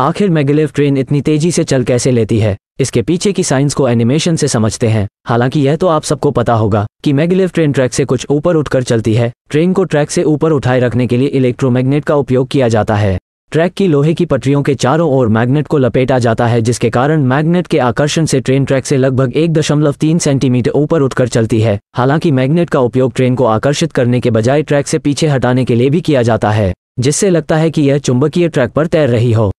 आखिर मेगलिव ट्रेन इतनी तेजी से चल कैसे लेती है इसके पीछे की साइंस को एनिमेशन से समझते हैं हालांकि यह तो आप सबको पता होगा कि मैगलेव ट्रेन ट्रैक से कुछ ऊपर उठकर चलती है ट्रेन को ट्रैक से ऊपर उठाए रखने के लिए इलेक्ट्रोमैग्नेट का उपयोग किया जाता है ट्रैक की लोहे की पटरियों के चारों ओर मैग्नेट को लपेटा जाता है जिसके कारण मैग्नेट के आकर्षण से ट्रेन ट्रैक से लगभग एक दशमलव तीन सेंटीमीटर ऊपर उठकर चलती है हालांकि मैग्नेट का उपयोग ट्रेन को आकर्षित करने के बजाय ट्रैक से पीछे हटाने के लिए भी किया जाता है जिससे लगता है कि यह चुंबकीय ट्रैक पर तैर रही हो